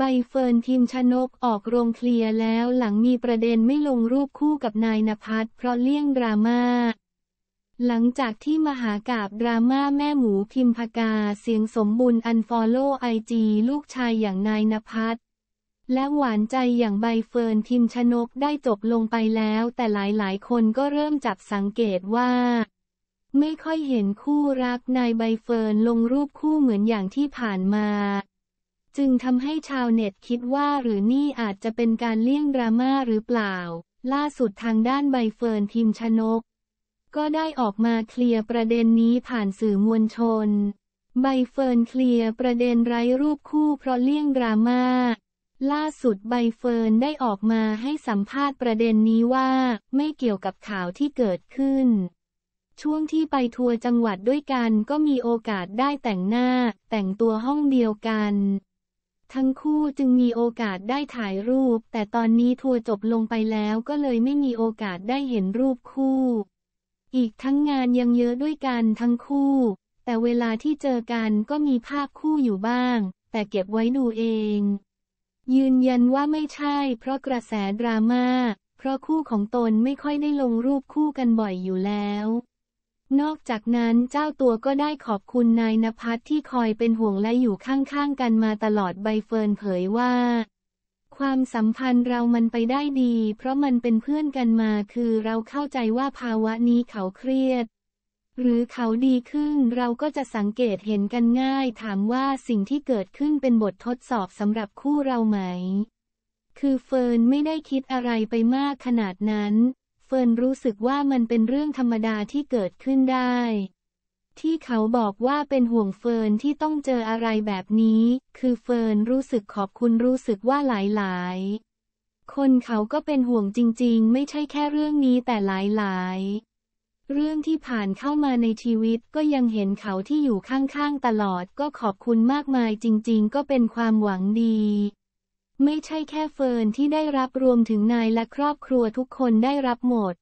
ใบเฟิร์นทีมชนกออกโรงเคลียร์แล้วหลังมีประเด็นไม่ลงรูปคู่กับนายนภัสเพราะเลี่ยงดราม่าหลังจากที่มหากาบดราม่าแม่หมูพิมพากาเสียงสมบุญอันฟอลโล่ไอจีลูกชายอย่างนายนภัสและหวานใจอย่างใบเฟิร์นทิมชนกได้จบลงไปแล้วแต่หลายๆคนก็เริ่มจับสังเกตว่า ไม่ค่อยเห็นคู่รักนายใบเฟิร์นลงรูปคู่เหมือนอย่างที่ผ่านมาจึงทำให้ชาวเน็ตคิดว่าหรือนี่อาจจะเป็นการเลี่ยงดราม่าหรือเปล่า ล่าสุดทางด้านใบเฟิร์นพิมชนก ก็ได้ออกมาเคลียร์ประเด็นนี้ผ่านสื่อมวลชนใบเฟิร์นเคลียร์ประเด็นไร้รูปคู่เพราะเลี่ยงดราม่า ล่าสุดใบเฟิร์นได้ออกมาให้สัมภาษณ์ประเด็นนี้ว่า ไม่เกี่ยวกับข่าวที่เกิดขึ้น ช่วงที่ไปทัวร์จังหวัดด้วยกันก็มีโอกาสได้แต่งหน้า แต่งตัวห้องเดียวกันทั้งคู่จึงมีโอกาสได้ถ่ายรูป แต่ตอนนี้ทัวร์จบลงไปแล้วก็เลยไม่มีโอกาสได้เห็นรูปคู่ อีกทั้งงานยังเยอะด้วยกันทั้งคู่ แต่เวลาที่เจอกันก็มีภาพคู่อยู่บ้าง แต่เก็บไว้ดูเอง ยืนยันว่าไม่ใช่เพราะกระแสดราม่าเพราะคู่ของตนไม่ค่อยได้ลงรูปคู่กันบ่อยอยู่แล้วนอกจากนั้นเจ้าตัวก็ได้ขอบคุณนายนภัสที่คอยเป็นห่วงและอยู่ข้างๆกันมาตลอดใบเฟิร์นเผยว่า ความสัมพันธ์เรามันไปได้ดี เพราะมันเป็นเพื่อนกันมาคือเราเข้าใจว่าภาวะนี้เขาเครียด หรือเขาดีขึ้นเราก็จะสังเกตเห็นกันง่ายถามว่าสิ่งที่เกิดขึ้นเป็นบททดสอบสำหรับคู่เราไหม คือเฟิร์นไม่ได้คิดอะไรไปมากขนาดนั้นเฟิร์นรู้สึกว่ามันเป็นเรื่องธรรมดาที่เกิดขึ้นได้ ที่เขาบอกว่าเป็นห่วงเฟิร์นที่ต้องเจออะไรแบบนี้ คือเฟิร์นรู้สึกขอบคุณรู้สึกว่าหลายหลายคนเขาก็เป็นห่วงจริง ๆ ไม่ใช่แค่เรื่องนี้แต่หลายหลายเรื่องที่ผ่านเข้ามาในชีวิตก็ยังเห็นเขาที่อยู่ข้าง ๆ ตลอดก็ขอบคุณมากมาย จริง ๆ ก็เป็นความหวังดีไม่ใช่แค่เฟิร์นที่ได้รับรวมถึงนายและครอบครัวทุกคนได้รับหมด